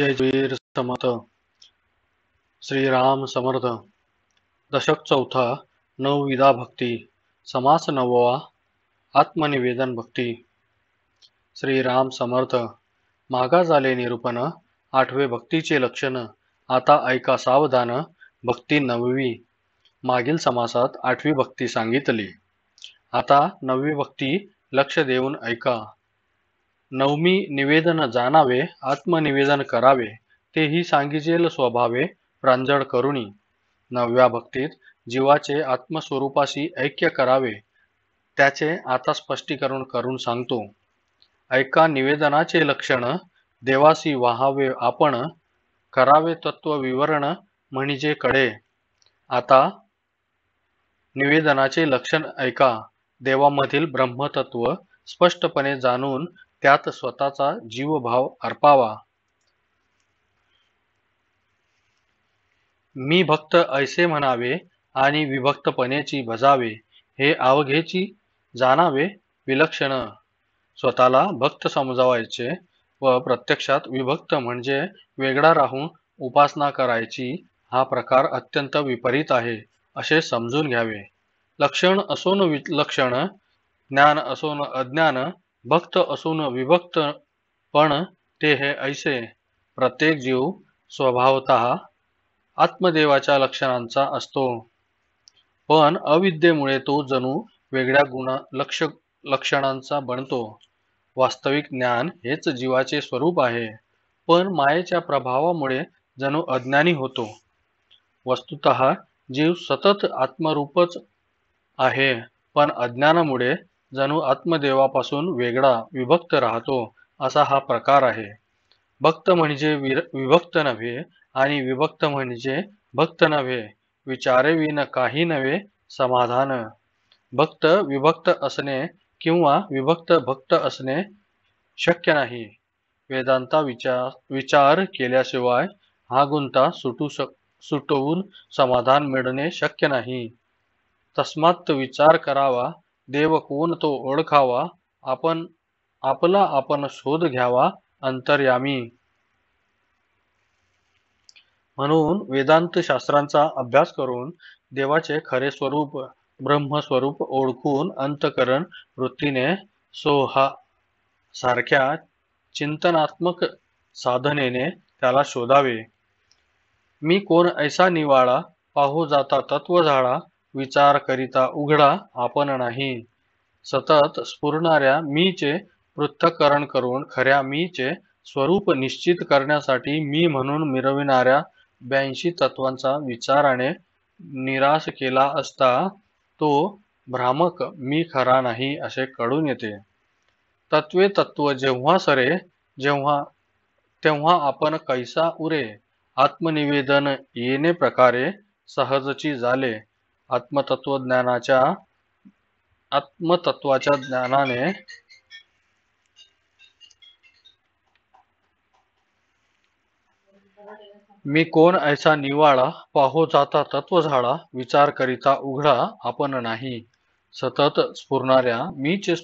जयवीर समर्थ श्रीराम समर्थ दशक चौथा नवविदा भक्ती समास नववा आत्मनिवेदन भक्ती राम समर्थ मागा झाले निरूपण आठवे भक्तीचे लक्षण आता ऐका सावधान भक्ती नववी मागील समासात आठवी भक्ती सांगितली आता नववी भक्ती लक्ष देऊन ऐका नवमी निवेदन जाणावे आत्मनिवेदन करावे तेही सांगिजेल स्वभावे प्रांजळ करुणी नवव्या भक्तीत जीवाचे आत्मस्वरूपाशी ऐक्य करावे त्याचे आता स्पष्टीकरण करून सांगतो ऐका निवेदनाचे लक्षण देवासी वाहावे आपण करावे तत्व विवरण म्हणजे कडे आता निवेदनाचे लक्षण ऐका देवामधील ब्रह्मतत्व स्पष्टपणे जाणून त्यात स्वतःचा जीवभाव अर्पावा मी भक्त ऐसे म्हणावे आणि विभक्तपणेची बजावे हे अवघेची जाणावे विलक्षण स्वतःला भक्त समजावायचे व प्रत्यक्षात विभक्त म्हणजे वेगळा राहून उपासना करायची हा प्रकार अत्यंत विपरीत आहे असे समजून घ्यावे लक्षण न विलक्षण ज्ञान न अज्ञान भक्त असून विभक्त पण ते हे ऐसे प्रत्येक जीव स्वभावत आत्मदेवाच्या लक्षणांचा असतो पण अविद्येमुळे तो जणू वेगळ्या गुणा लक्ष लक्षणांचा बनतो वास्तविक ज्ञान हेच जीवाचे स्वरूप आहे पण मायेच्या प्रभावामुळे जणू अज्ञानी होतो वस्तुत जीव सतत आत्मरूपच आहे पण अज्ञानामुळे जणू आत्मदेवापासून वेगळा विभक्त राहतो असा हा प्रकार आहे भक्त म्हणजे विभक्त नव्हे आणि विभक्त म्हणजे भक्त नव्हे विचारेविन काही नव्हे समाधान भक्त विभक्त असणे किंवा विभक्त भक्त असणे शक्य नाही वेदांता विचार विचार केल्याशिवाय हा गुंता सुटू शक सुटवून समाधान मिळणे शक्य नाही तस्मात विचार करावा देव कोण तो ओळखावा आपण आपला आपण शोध घ्यावा अंतर्यामी म्हणून वेदांत शास्त्रांचा अभ्यास करून देवाचे खरे स्वरूप ब्रह्मस्वरूप ओळखून अंतकरण वृत्तीने सोहा सारख्या चिंतनात्मक साधनेने त्याला शोधावे मी कोण ऐसा निवाळा पाहू जाता तत्व झाडा विचार करिता उघडा आपण नाही सतत स्फुरणाऱ्या मीचे पृथ्थकरण करून खऱ्या मीचे स्वरूप निश्चित करण्यासाठी मी म्हणून मिरविणाऱ्या ब्याऐंशी तत्वांचा विचाराने निराश केला असता तो भ्रामक मी खरा नाही असे कळून येते तत्वे तत्व जेव्हा सरे जेव्हा तेव्हा आपण कैसा उरे आत्मनिवेदन येणे प्रकारे सहजची झाले आत्मतत्वज्ञानाच्या आत्मतत्वाच्या ज्ञानाने मी कोण ऐसा निवाळा पाहो जाता तत्व झाडा विचार करिता उघडा आपण नाही सतत स्फुरणाऱ्या मीचे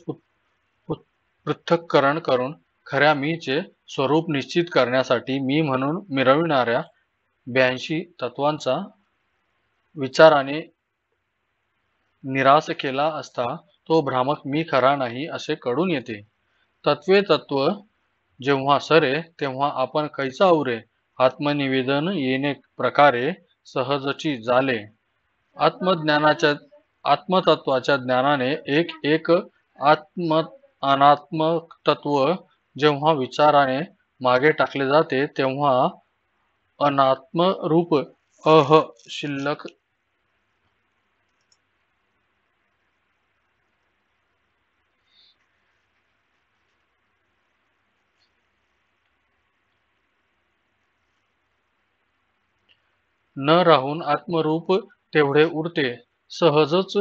पृथककरण करून खऱ्या मी चे स्वरूप निश्चित करण्यासाठी मी म्हणून मिरविणाऱ्या ब्याऐंशी तत्वांचा विचाराने निराश केला असता तो भ्रामक मी खरा नाही असे कळून येते तत्वे तत्व जेव्हा सरे तेव्हा आपण कैसा उरे आत्मनिवेदन येणे प्रकारे सहजची झाले आत्मज्ञानाच्या आत्मतत्वाच्या ज्ञानाने एक एक आत्म अनात्म तत्व जेव्हा विचाराने मागे टाकले जाते तेव्हा अनात्म रूप अह शिल्लक न राहून आत्मरूप तेवढे उरते सहजच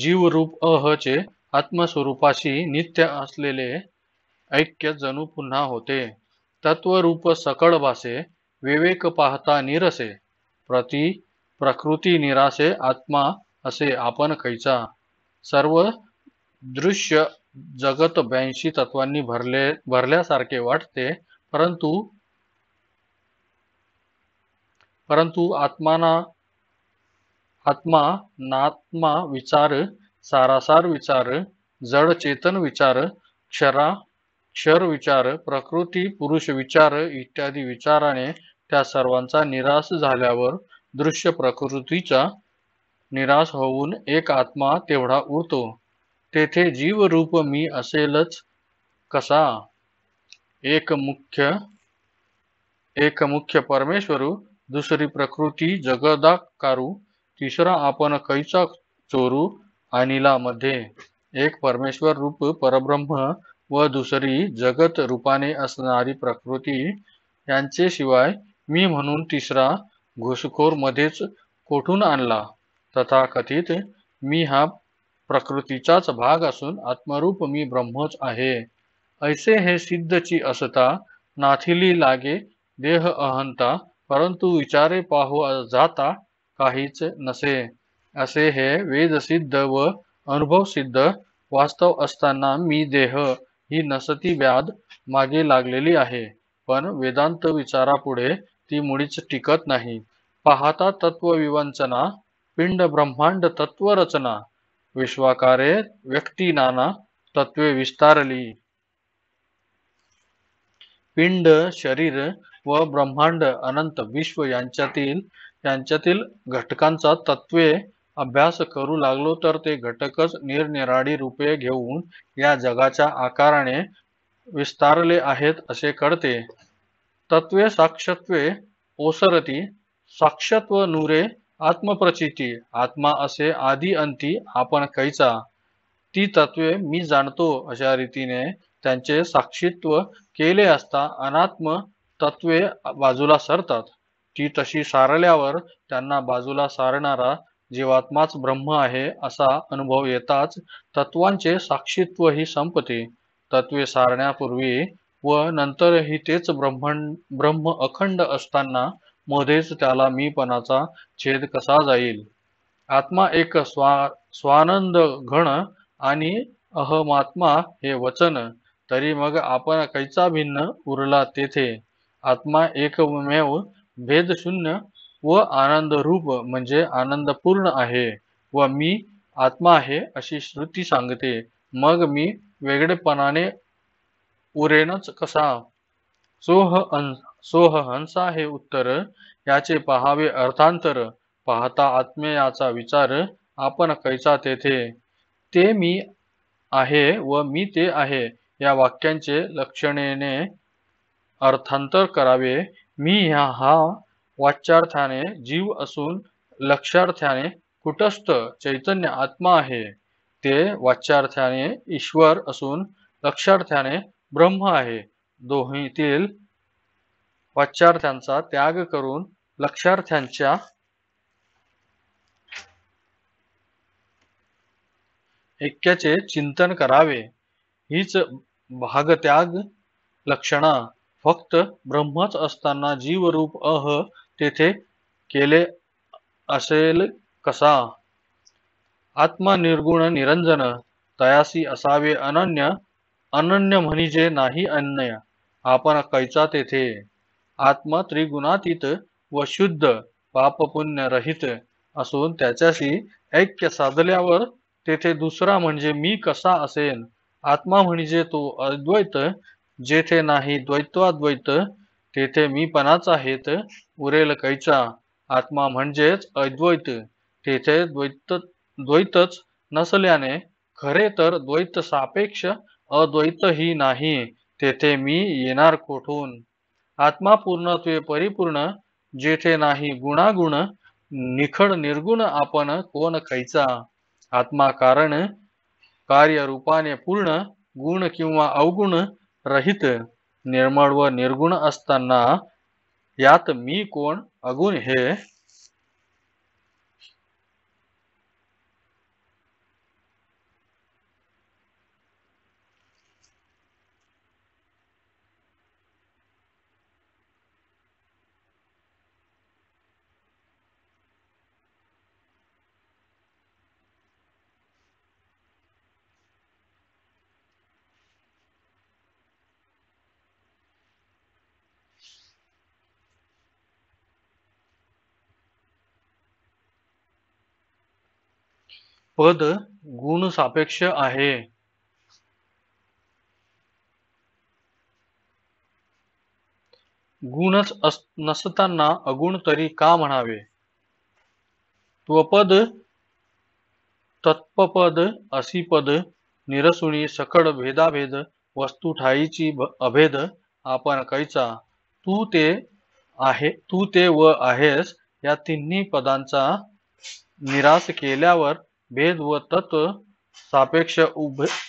जीवरूप अहचे आत्मस्वरूपाशी नित्य असलेले ऐक्य जणू पुन्हा होते तत्वरूप सकळ भासे विवेक पाहता निरसे प्रति प्रकृती निरासे आत्मा असे आपण कैचा सर्व दृश्य जगत ब्याऐंशी तत्वांनी भरले भरल्यासारखे वाटते परंतु परंतु आत्माना आत्मा नात्मा विचार सारासार विचार जड चेतन विचार क्षरा क्षर विचार प्रकृती पुरुष विचार इत्यादी विचाराने त्या सर्वांचा निराश झाल्यावर दृश्य प्रकृतीचा निराश होऊन एक आत्मा तेवढा उरतो तेथे जीवरूप मी असेलच कसा एक मुख्य एक मुख्य परमेश्वरू दुसरी प्रकृती जगदाकारू तिसरा आपण कैचा चोरू आणिला मध्ये एक परमेश्वर रूप परब्रह्म व दुसरी जगत रूपाने असणारी प्रकृती यांचे शिवाय मी म्हणून तिसरा घुसखोर मध्येच कोठून आणला तथाकथित मी हा प्रकृतीचाच भाग असून आत्मरूप मी ब्रह्मच आहे ऐसे हे सिद्धची असता नाथिली लागे देह अहंता परंतु विचारे पाहू जाता काहीच नसे असे हे वेदसिद्ध व अनुभव सिद्ध वास्तव असताना मी देह ही नसती व्याद मागे लागलेली आहे पण वेदांत विचारापुढे ती मुळीच टिकत नाही पाहता तत्वविवंचना पिंड ब्रह्मांड तत्वरचना विश्वाकारे व्यक्ती नाना तत्वे विस्तारली पिंड शरीर व ब्रह्मांड अनंत विश्व यांच्यातील यांच्यातील घटकांचा तत्वे अभ्यास करू लागलो तर ते घटकच निरनिराळी रूपे घेऊन या जगाच्या आकाराने विस्तारले आहेत असे कळते तत्वे साक्षत्वे ओसरती साक्षत्व नुरे आत्मप्रचिती आत्मा असे आदी अंती आपण कैचा ती तत्वे मी जाणतो अशा रीतीने त्यांचे साक्षीत्व केले असता अनात्म तत्वे बाजूला सरतात ती तशी सारल्यावर त्यांना बाजूला सारणारा जीवात्माच ब्रह्म आहे असा अनुभव येताच तत्वांचे साक्षीत्व ही संपते तत्वे सारण्यापूर्वी व नंतरही तेच ब्रह्मण ब्रह्म अखंड असताना मध्येच त्याला मीपणाचा छेद कसा जाईल आत्मा एक स्वा स्वानंद घण आणि अहमात्मा हे वचन तरी मग आपण कैचा भिन्न उरला तेथे आत्मा एकमेव भेदशून्य व आनंद रूप म्हणजे आनंद पूर्ण आहे व मी आत्मा आहे अशी श्रुती सांगते मग मी वेगळेपणाने उरेनच कसा सोह सोह हंसा हे उत्तर याचे पहावे अर्थांतर पाहता याचा विचार आपण कैसा तेथे ते मी आहे व मी ते आहे या वाक्यांचे लक्षणेने अर्थांतर करावे मी ह्या हा वाच्यार्थाने जीव असून लक्षार्थाने कुटस्थ चैतन्य आत्मा आहे ते वाच्यार्थाने ईश्वर असून लक्षार्थाने ब्रह्म आहे दोहीतील वाच्यार्थांचा त्याग करून लक्षार्थांच्या ऐक्याचे चिंतन करावे हीच भागत्याग लक्षणा फक्त ब्रह्मच असताना जीवरूप अह तेथे केले असेल कसा आत्मा निर्गुण निरंजन तयासी असावे अनन्य अनन्य म्हणजे नाही अन्य आपण कैचा तेथे आत्मा त्रिगुणातीत व शुद्ध पापपुण्य रहित असून त्याच्याशी ऐक्य साधल्यावर तेथे दुसरा म्हणजे मी कसा असेल आत्मा म्हणजे तो अद्वैत जेथे नाही द्वैत्वाद्वैत तेथे मी पणाच आहेत उरेल कैचा आत्मा म्हणजेच अद्वैत तेथे द्वैत द्वैतच नसल्याने खरे तर द्वैत सापेक्ष अद्वैत ही नाही तेथे मी येणार कोठून आत्मा पूर्णत्वे परिपूर्ण जेथे नाही गुणागुण निखड निर्गुण आपण कोण कैचा आत्मा कारण कार्यरूपाने पूर्ण गुण किंवा अवगुण रहित निर्मळ व निर्गुण असताना यात मी कोण अगुण हे पद सापेक्ष आहे गुणच नसताना अगुण तरी का म्हणावे त्वपद तत्पद असीपद निरसुणी सकड भेदाभेद वस्तू ठाईची अभेद आपण कैचा तू ते आहे तू ते व आहेस या तिन्ही पदांचा निराश केल्यावर भेद व तत्व सापेक्ष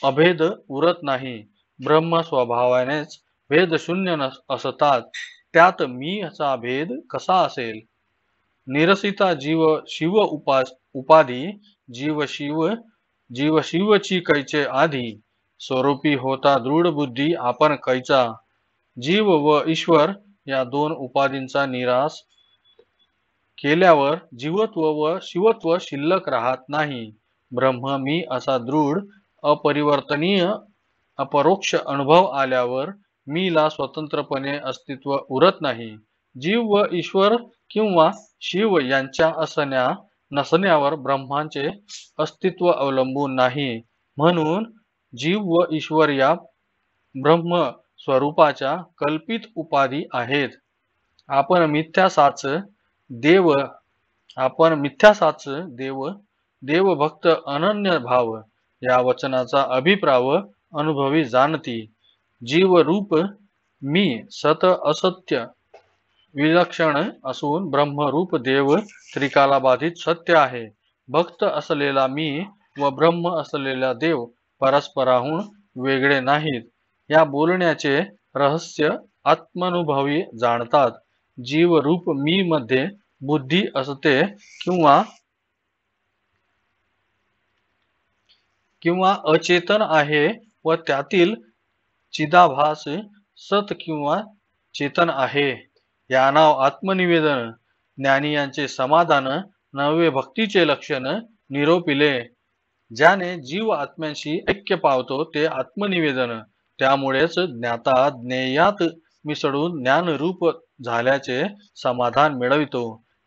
अभेद उरत नाही ब्रह्म स्वभावानेच भेद शून्य असतात त्यात मी असा भेद कसा असेल निरसिता जीव शिव उपास उपाधी जीव शिव जीव शिवची कैचे आधी स्वरूपी होता दृढ बुद्धी आपण कैचा जीव व ईश्वर या दोन उपाधींचा निराश केल्यावर जीवत्व व शिवत्व शिल्लक राहत नाही ब्रह्म मी असा दृढ अपरिवर्तनीय अपरोक्ष अनुभव आल्यावर मीला स्वतंत्रपणे अस्तित्व उरत नाही जीव व ईश्वर किंवा शिव यांच्या असण्या नसण्यावर ब्रह्मांचे अस्तित्व अवलंबून नाही म्हणून जीव व ईश्वर या ब्रह्म स्वरूपाच्या कल्पित उपाधी आहेत आपण मिथ्यासाच देव आपण मिथ्यासाच देव देव भक्त अनन्य भाव या वचनाचा अभिप्राव अनुभवी जाणती जीव रूप मी सत असत्य विलक्षण असून रूप देव त्रिकालाबाधित सत्य आहे भक्त असलेला मी व ब्रह्म असलेला देव परस्पराहून वेगळे नाहीत या बोलण्याचे रहस्य आत्मनुभवी जाणतात जीव रूप मी मध्ये बुद्धी असते किंवा किंवा अचेतन आहे व त्यातील चिदाभास सत किंवा चेतन आहे या नाव आत्मनिवेदन ज्ञानी यांचे समाधान नवे भक्तीचे लक्षण निरोपिले ज्याने जीव आत्म्यांशी ऐक्य पावतो ते आत्मनिवेदन त्यामुळेच ज्ञाता ज्ञेयात मिसळून रूप झाल्याचे समाधान मिळवितो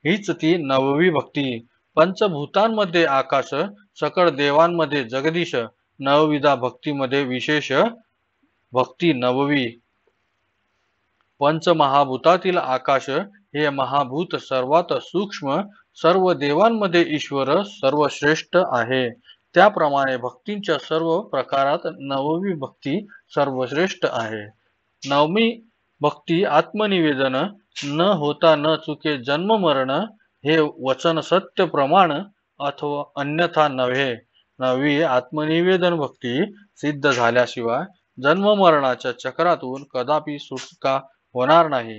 हीच ती नववी भक्ती पंचभूतांमध्ये आकाश सकळ देवांमध्ये जगदीश नवविधा भक्तीमध्ये विशेष भक्ती नववी पंचमहाभूतातील आकाश हे महाभूत सर्वात सूक्ष्म सर्व देवांमध्ये ईश्वर सर्वश्रेष्ठ आहे त्याप्रमाणे भक्तींच्या सर्व प्रकारात नववी भक्ती सर्वश्रेष्ठ आहे नवमी भक्ती आत्मनिवेदन न होता न चुके जन्म मरण हे वचन सत्य प्रमाण अथवा अन्यथा नव्हे नवी आत्मनिवेदन भक्ती सिद्ध झाल्याशिवाय जन्ममरणाच्या चक्रातून कदापि सुटका होणार नाही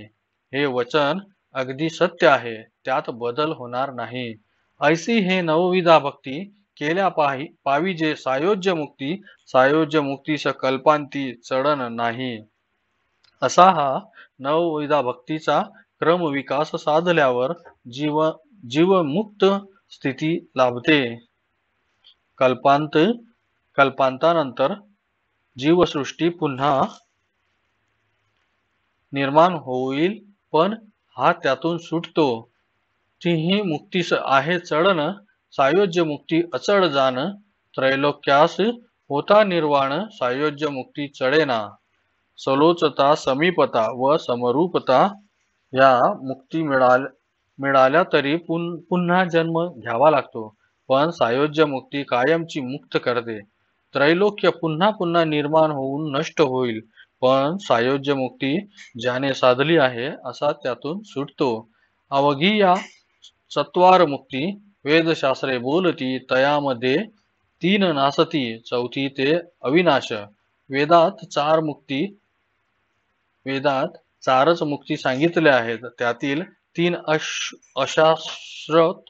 हे वचन अगदी सत्य आहे त्यात बदल होणार नाही ऐसी हे नवविधा भक्ती केल्या पाहि पावी जे सायोज्य मुक्ती सायोज्य मुक्तीस कल्पांती चढण नाही असा हा नवविधा भक्तीचा क्रम विकास साधल्यावर जीव जीवमुक्त स्थिती लाभते कल्पांत कल्पांतानंतर जीवसृष्टी पुन्हा निर्माण होईल पण हा त्यातून सुटतो तीही मुक्तीस आहे चढण सायोज्य मुक्ती अचड़ जाण त्रैलोक्यास होता निर्वाण सायोज्य मुक्ती चढेना सलोचता समीपता व समरूपता या मुक्ती मिळाल मिळाल्या तरी पुन पुन्हा जन्म घ्यावा लागतो पण सायोज्य मुक्ती कायमची मुक्त करते त्रैलोक्य पुन्हा पुन्हा निर्माण होऊन नष्ट होईल पण सायोज्य मुक्ती ज्याने साधली आहे असा त्यातून सुटतो अवघी या सत्वार मुक्ती वेदशास्त्रे बोलती तयामध्ये तीन नासती चौथी ते अविनाश वेदात चार मुक्ती वेदात चारच मुक्ती सांगितल्या आहेत त्यातील तीन अश अशाश्वत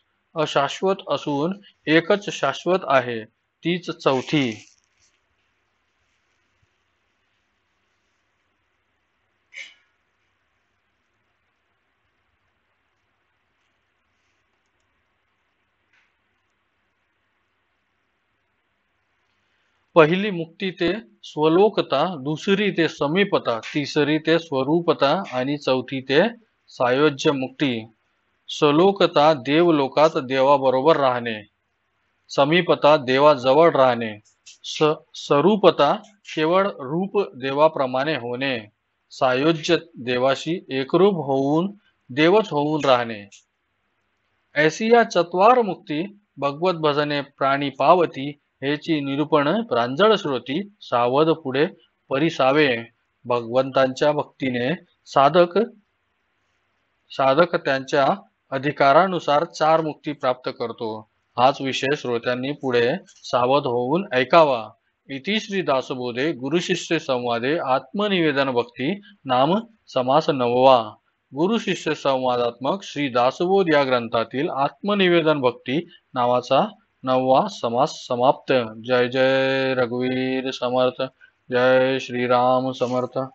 अशाश्वत असून एकच शाश्वत आहे तीच चौथी पहिली मुक्ती ते स्वलोकता दुसरी ते समीपता तिसरी ते स्वरूपता आणि चौथी ते सायोज्य मुक्ती स्वलोकता देवलोकात देवाबरोबर राहणे समीपता देवाजवळ राहणे स स्वरूपता केवळ रूप देवाप्रमाणे होणे सायोज्य देवाशी एकरूप होऊन देवच होऊन राहणे ऐसी या चत्वार मुक्ती भगवत भजने प्राणी पावती हेची निरूपण प्रांजळ श्रोती सावध पुढे परिसावे भगवंतांच्या भक्तीने साधक साधक त्यांच्या अधिकारानुसार चार मुक्ती प्राप्त करतो हाच विषय श्रोत्यांनी पुढे सावध होऊन ऐकावा इति श्री दासबोधे गुरुशिष्य संवादे आत्मनिवेदन भक्ती नाम समास नववा गुरुशिष्य संवादात्मक श्री दासबोध या ग्रंथातील आत्मनिवेदन भक्ती नावाचा नववा समास समाप्त जय जय रघुवीर समर्थ जय श्रीराम समर्थ